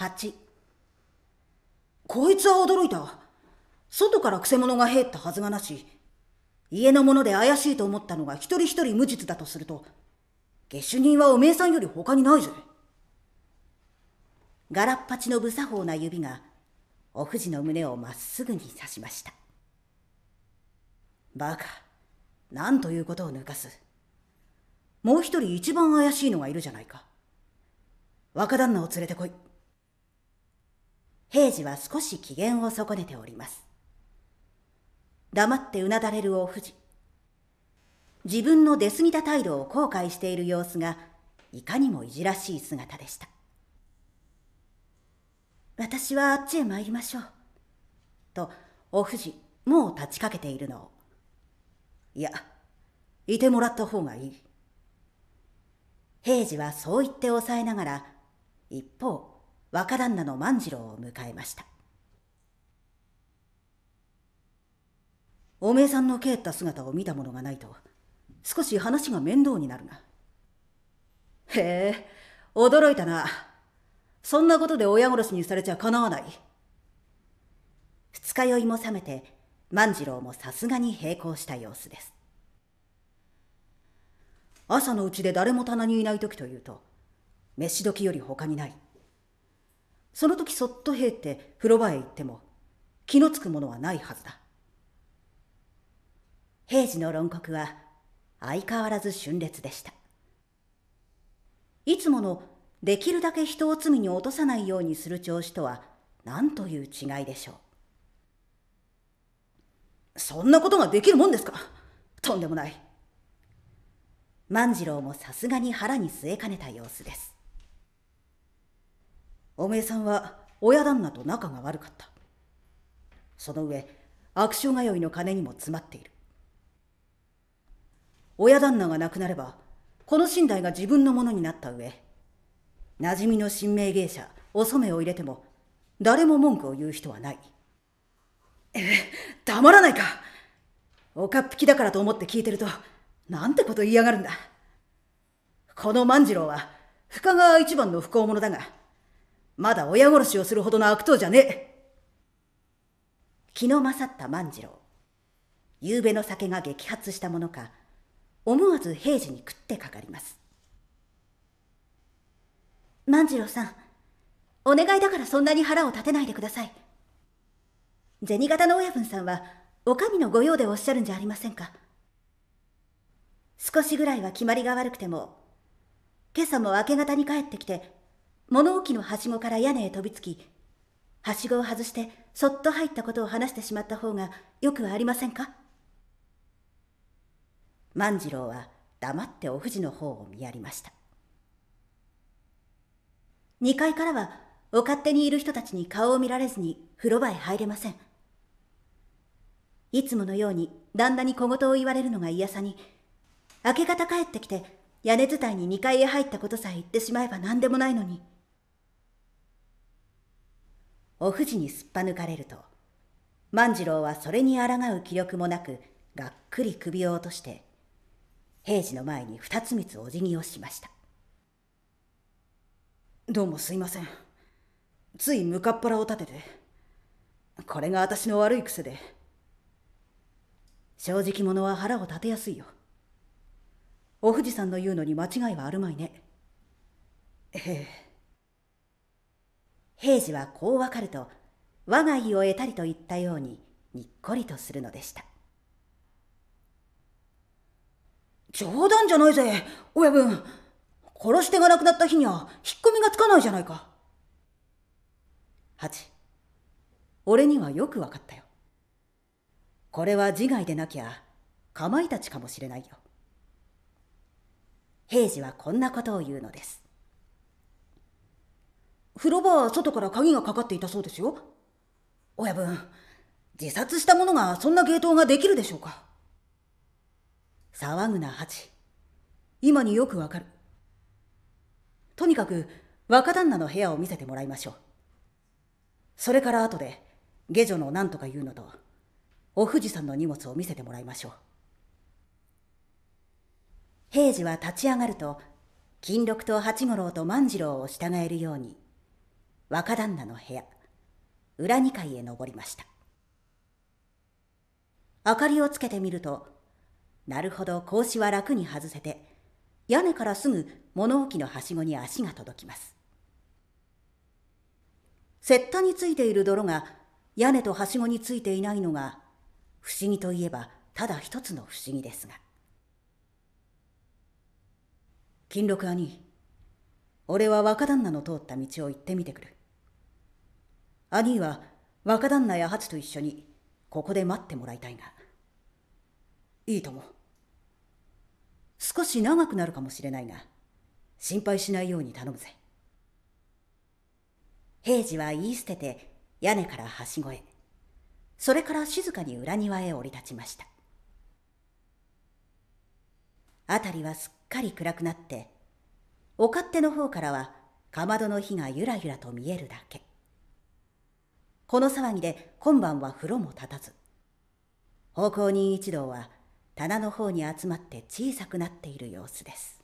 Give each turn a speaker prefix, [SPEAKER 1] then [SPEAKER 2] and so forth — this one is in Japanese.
[SPEAKER 1] 8こいつは驚いた外からくせ者が入ったはずがなし家の者で怪しいと思ったのが一人一人無実だとすると下手人はおめえさんより他にないぜガラッパチの無作法な指がお藤の胸をまっすぐに刺しましたバカなんということを抜かすもう一人一番怪しいのがいるじゃないか若旦那を連れてこい平次は少し機嫌を損ねております。黙ってうなだれるお藤。自分の出過ぎた態度を後悔している様子が、いかにもいじらしい姿でした。私はあっちへ参りましょう。と、お藤、もう立ちかけているのを。いや、いてもらった方がいい。平次はそう言って抑えながら、一方、若旦那の万次郎を迎えましたおめえさんの帰った姿を見たものがないと少し話が面倒になるなへえ驚いたなそんなことで親殺しにされちゃかなわない二日酔いも覚めて万次郎もさすがに並行した様子です朝のうちで誰も棚にいない時というと飯時より他にないその時そっと平って風呂場へ行っても気のつくものはないはずだ。平時の論告は相変わらず峻烈でした。いつものできるだけ人を罪に落とさないようにする調子とは何という違いでしょう。そんなことができるもんですかとんでもない。万次郎もさすがに腹に据えかねた様子です。おめえさんは親旦那と仲が悪かったその上悪性通いの金にも詰まっている親旦那が亡くなればこの寝台が自分のものになった上馴染みの新名芸者お染を入れても誰も文句を言う人はないえ黙らないかおかっぴきだからと思って聞いてるとなんてこと言いやがるんだこの万次郎は深川一番の不幸者だがまだ親殺しをするほどの悪党じゃねえ。気の勝った万次郎。夕べの酒が激発したものか、思わず平次に食ってかかります。万次郎さん、お願いだからそんなに腹を立てないでください。銭形の親分さんは、お上の御用でおっしゃるんじゃありませんか。少しぐらいは決まりが悪くても、今朝も明け方に帰ってきて、物置のはしごから屋根へ飛びつき、はしごを外してそっと入ったことを話してしまった方がよくありませんか万次郎は黙ってお藤の方を見やりました。2階からはお勝手にいる人たちに顔を見られずに風呂場へ入れません。いつものように旦那に小言を言われるのが嫌さに、明け方帰ってきて屋根伝いに2階へ入ったことさえ言ってしまえば何でもないのに、お藤にすっぱ抜かれると万次郎はそれに抗う気力もなくがっくり首を落として平次の前に二つ三つお辞儀をしましたどうもすいませんつい向かっ腹を立ててこれが私の悪い癖で正直者は腹を立てやすいよお藤さんの言うのに間違いはあるまいねええ平次はこうわかると我が意を得たりと言ったようににっこりとするのでした冗談じゃないぜ親分殺し手がなくなった日には引っ込みがつかないじゃないか八俺にはよく分かったよこれは自害でなきゃかまいたちかもしれないよ平次はこんなことを言うのです風呂場は外から鍵がかかっていたそうですよ親分自殺した者がそんな芸当ができるでしょうか騒ぐなチ。今によくわかるとにかく若旦那の部屋を見せてもらいましょうそれから後で下女の何とか言うのとお藤さんの荷物を見せてもらいましょう平次は立ち上がると金六と八五郎と万次郎を従えるように若旦那の部屋裏2階へ登りました明かりをつけてみるとなるほど格子は楽に外せて屋根からすぐ物置のはしごに足が届きます雪駄についている泥が屋根とはしごについていないのが不思議といえばただ一つの不思議ですが金六兄俺は若旦那の通った道を行ってみてくる兄は若旦那や初と一緒にここで待ってもらいたいがいいとも少し長くなるかもしれないが心配しないように頼むぜ平次は言い捨てて屋根からはしごへそれから静かに裏庭へ降り立ちました辺りはすっかり暗くなってお勝手の方からはかまどの火がゆらゆらと見えるだけこの騒ぎで今晩は風呂も立たず奉公人一同は棚の方に集まって小さくなっている様子です